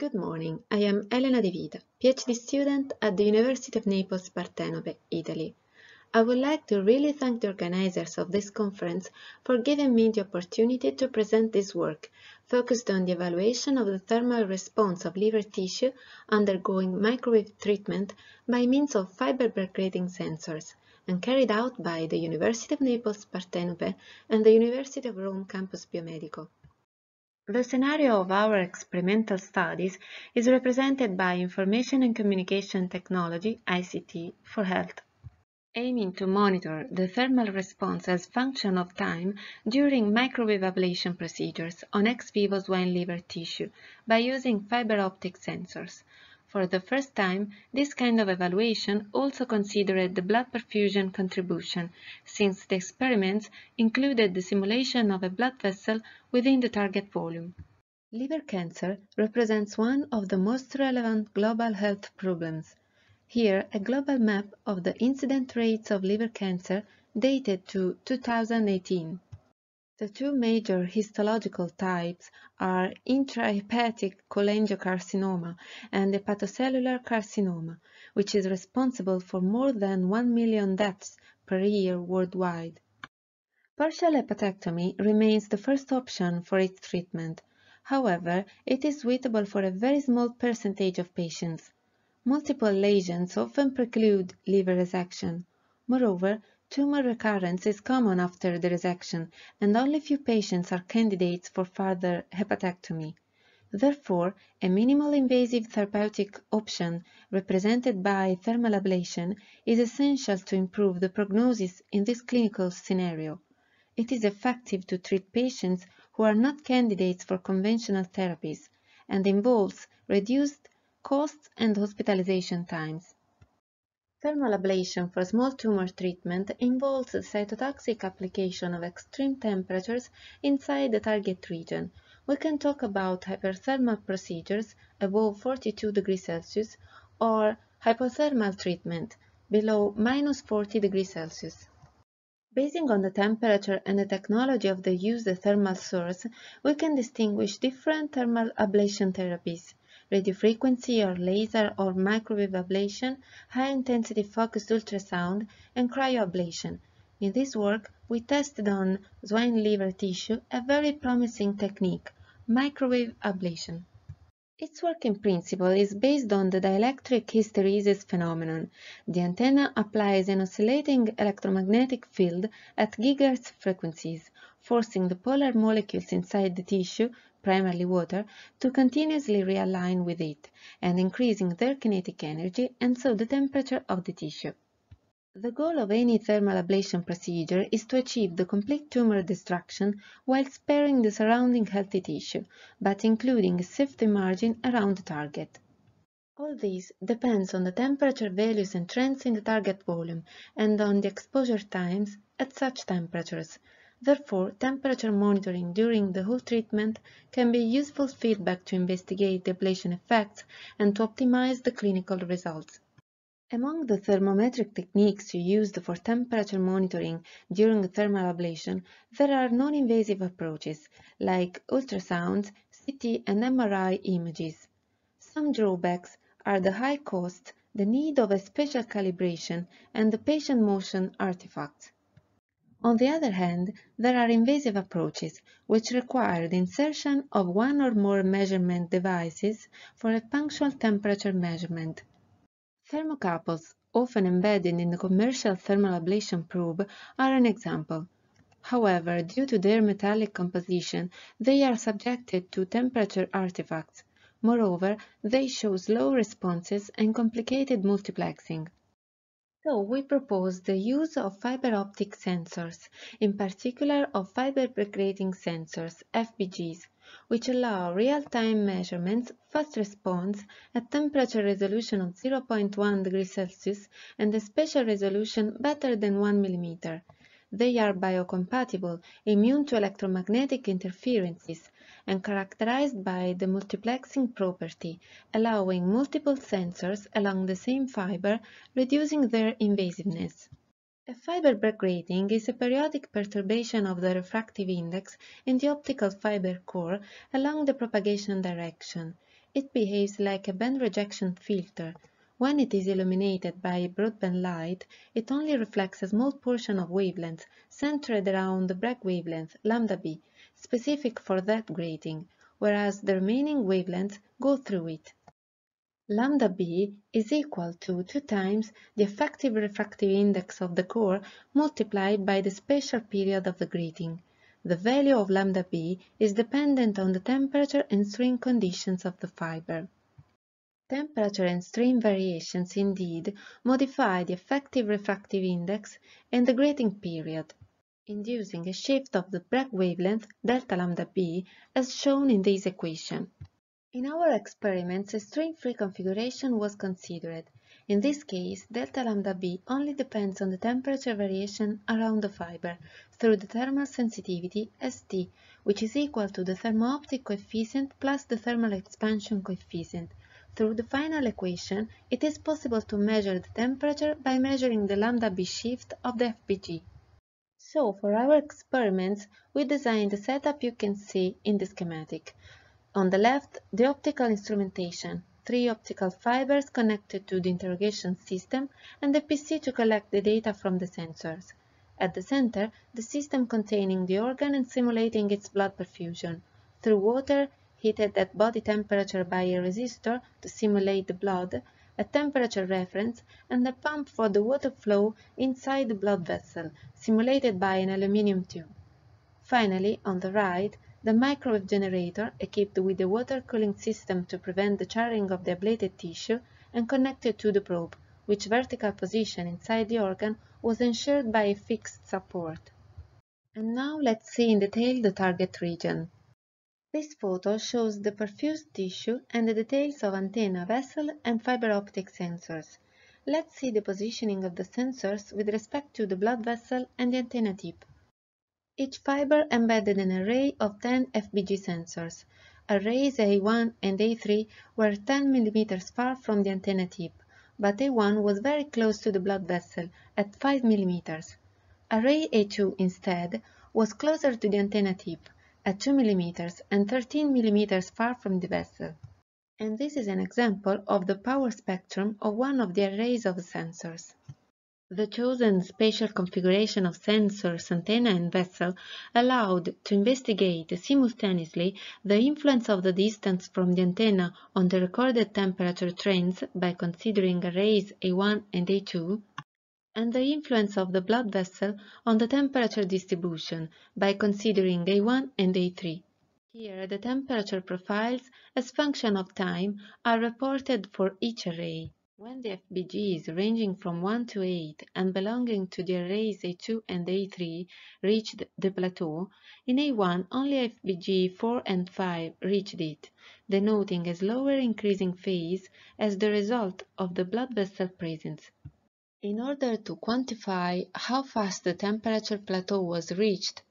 Good morning, I am Elena De Vita, PhD student at the University of Naples Partenope, Italy. I would like to really thank the organizers of this conference for giving me the opportunity to present this work, focused on the evaluation of the thermal response of liver tissue undergoing microwave treatment by means of fiber percolating sensors, and carried out by the University of Naples Partenope and the University of Rome Campus Biomedico. The scenario of our experimental studies is represented by Information and Communication Technology ICT for Health. Aiming to monitor the thermal response as function of time during microwave ablation procedures on ex vivo swine liver tissue by using fiber optic sensors, for the first time, this kind of evaluation also considered the blood perfusion contribution, since the experiments included the simulation of a blood vessel within the target volume. Liver cancer represents one of the most relevant global health problems. Here, a global map of the incident rates of liver cancer dated to 2018. The two major histological types are intrahepatic cholangiocarcinoma and hepatocellular carcinoma, which is responsible for more than 1 million deaths per year worldwide. Partial hepatectomy remains the first option for its treatment. However, it is suitable for a very small percentage of patients. Multiple lesions often preclude liver resection. Moreover, Tumor recurrence is common after the resection, and only few patients are candidates for further hepatectomy. Therefore, a minimal invasive therapeutic option represented by thermal ablation is essential to improve the prognosis in this clinical scenario. It is effective to treat patients who are not candidates for conventional therapies and involves reduced costs and hospitalization times. Thermal ablation for small tumor treatment involves cytotoxic application of extreme temperatures inside the target region. We can talk about hyperthermal procedures above 42 degrees Celsius or hypothermal treatment below minus 40 degrees Celsius. Basing on the temperature and the technology of the used thermal source, we can distinguish different thermal ablation therapies radiofrequency or laser or microwave ablation, high-intensity focused ultrasound, and cryoablation. In this work, we tested on swine liver tissue a very promising technique, microwave ablation. Its working principle is based on the dielectric hysteresis phenomenon. The antenna applies an oscillating electromagnetic field at gigahertz frequencies, forcing the polar molecules inside the tissue primarily water, to continuously realign with it and increasing their kinetic energy and so the temperature of the tissue. The goal of any thermal ablation procedure is to achieve the complete tumor destruction while sparing the surrounding healthy tissue, but including a safety margin around the target. All this depends on the temperature values and trends in the target volume and on the exposure times at such temperatures, Therefore, temperature monitoring during the whole treatment can be useful feedback to investigate the ablation effects and to optimize the clinical results. Among the thermometric techniques used for temperature monitoring during thermal ablation, there are non-invasive approaches like ultrasound, CT and MRI images. Some drawbacks are the high cost, the need of a special calibration, and the patient motion artifacts. On the other hand, there are invasive approaches, which require the insertion of one or more measurement devices for a punctual temperature measurement. Thermocouples, often embedded in the commercial thermal ablation probe, are an example. However, due to their metallic composition, they are subjected to temperature artifacts. Moreover, they show slow responses and complicated multiplexing. So we propose the use of fiber optic sensors, in particular of fiber degrading sensors, FBGs, which allow real-time measurements, fast response, a temperature resolution of 0.1 degrees Celsius and a spatial resolution better than 1 mm. They are biocompatible, immune to electromagnetic interferences, and characterized by the multiplexing property, allowing multiple sensors along the same fiber, reducing their invasiveness. A fiber break grating is a periodic perturbation of the refractive index in the optical fiber core along the propagation direction. It behaves like a band rejection filter. When it is illuminated by broadband light, it only reflects a small portion of wavelengths centered around the Bragg wavelength, lambda b, specific for that grating, whereas the remaining wavelengths go through it. Lambda b is equal to 2 times the effective refractive index of the core multiplied by the spatial period of the grating. The value of lambda b is dependent on the temperature and strain conditions of the fiber. Temperature and strain variations, indeed, modify the effective refractive index and the grating period inducing a shift of the Bragg wavelength delta lambda b as shown in this equation. In our experiments, a string-free configuration was considered. In this case, delta lambda b only depends on the temperature variation around the fiber through the thermal sensitivity ST, which is equal to the thermo-optic coefficient plus the thermal expansion coefficient. Through the final equation, it is possible to measure the temperature by measuring the lambda b shift of the FPG. So for our experiments, we designed the setup you can see in the schematic. On the left, the optical instrumentation, three optical fibers connected to the interrogation system and the PC to collect the data from the sensors. At the center, the system containing the organ and simulating its blood perfusion, through water heated at body temperature by a resistor to simulate the blood a temperature reference, and a pump for the water flow inside the blood vessel, simulated by an aluminium tube. Finally, on the right, the microwave generator, equipped with a water cooling system to prevent the charring of the ablated tissue, and connected to the probe, which vertical position inside the organ was ensured by a fixed support. And now let's see in detail the target region. This photo shows the perfused tissue and the details of antenna, vessel and fiber optic sensors. Let's see the positioning of the sensors with respect to the blood vessel and the antenna tip. Each fiber embedded an array of 10 FBG sensors. Arrays A1 and A3 were 10 mm far from the antenna tip, but A1 was very close to the blood vessel at 5 mm. Array A2, instead, was closer to the antenna tip, at 2 mm and 13 mm far from the vessel. And this is an example of the power spectrum of one of the arrays of sensors. The chosen spatial configuration of sensors, antenna and vessel allowed to investigate simultaneously the influence of the distance from the antenna on the recorded temperature trends by considering arrays A1 and A2 and the influence of the blood vessel on the temperature distribution by considering A1 and A3. Here, the temperature profiles as function of time are reported for each array. When the FBGs ranging from 1 to 8 and belonging to the arrays A2 and A3 reached the plateau, in A1 only FBG 4 and 5 reached it, denoting a slower increasing phase as the result of the blood vessel presence. In order to quantify how fast the temperature plateau was reached,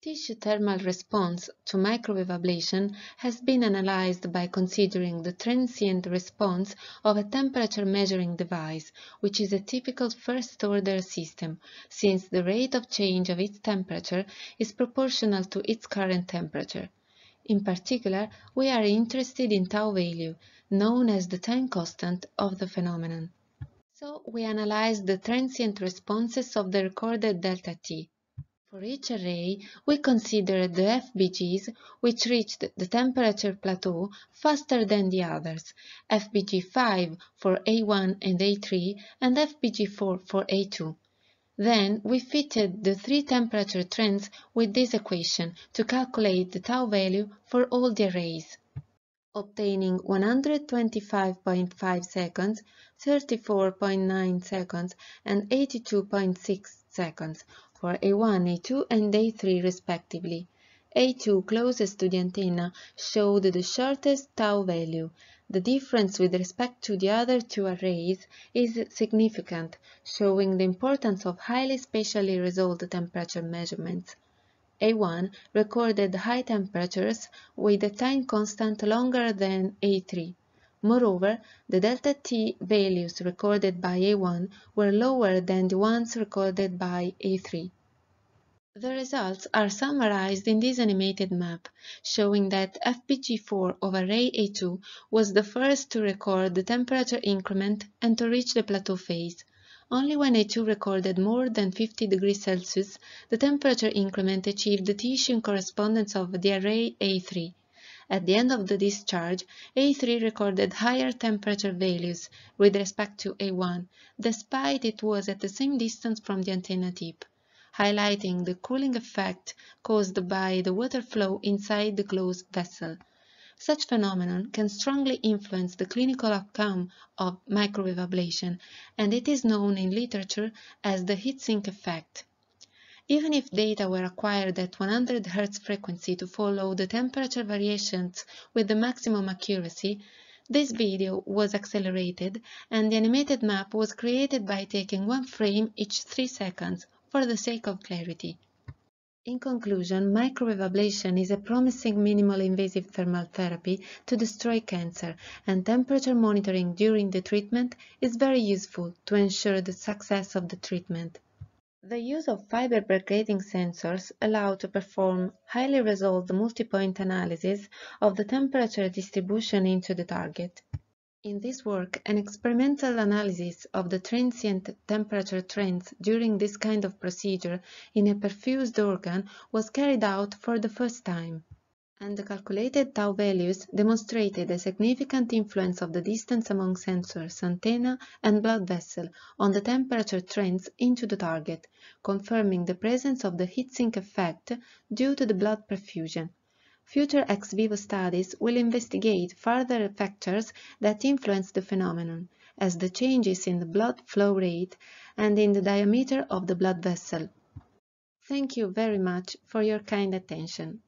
tissue thermal response to microwave ablation has been analyzed by considering the transient response of a temperature measuring device, which is a typical first-order system, since the rate of change of its temperature is proportional to its current temperature. In particular, we are interested in tau value, known as the time constant of the phenomenon. So we analyze the transient responses of the recorded delta T. For each array, we consider the FBGs which reached the temperature plateau faster than the others, FBG 5 for A1 and A3 and FBG 4 for A2. Then we fitted the three temperature trends with this equation to calculate the tau value for all the arrays obtaining 125.5 seconds 34.9 seconds, and 82.6 seconds for A1, A2 and A3 respectively. A2 closest to the antenna showed the shortest tau value. The difference with respect to the other two arrays is significant, showing the importance of highly spatially resolved temperature measurements. A1 recorded high temperatures with a time constant longer than A3, Moreover, the delta-t values recorded by A1 were lower than the ones recorded by A3. The results are summarized in this animated map, showing that FPG4 of array A2 was the first to record the temperature increment and to reach the plateau phase. Only when A2 recorded more than 50 degrees Celsius, the temperature increment achieved the Titian correspondence of the array A3. At the end of the discharge, A3 recorded higher temperature values with respect to A1, despite it was at the same distance from the antenna tip, highlighting the cooling effect caused by the water flow inside the closed vessel. Such phenomenon can strongly influence the clinical outcome of microwave ablation, and it is known in literature as the heat sink effect. Even if data were acquired at 100 Hz frequency to follow the temperature variations with the maximum accuracy, this video was accelerated and the animated map was created by taking one frame each 3 seconds for the sake of clarity. In conclusion, microwave ablation is a promising minimal invasive thermal therapy to destroy cancer, and temperature monitoring during the treatment is very useful to ensure the success of the treatment. The use of fiber bracketing sensors allow to perform highly resolved multi-point analysis of the temperature distribution into the target. In this work, an experimental analysis of the transient temperature trends during this kind of procedure in a perfused organ was carried out for the first time and the calculated tau values demonstrated a significant influence of the distance among sensors, antenna, and blood vessel on the temperature trends into the target, confirming the presence of the heat sink effect due to the blood perfusion. Future ex vivo studies will investigate further factors that influence the phenomenon, as the changes in the blood flow rate and in the diameter of the blood vessel. Thank you very much for your kind attention.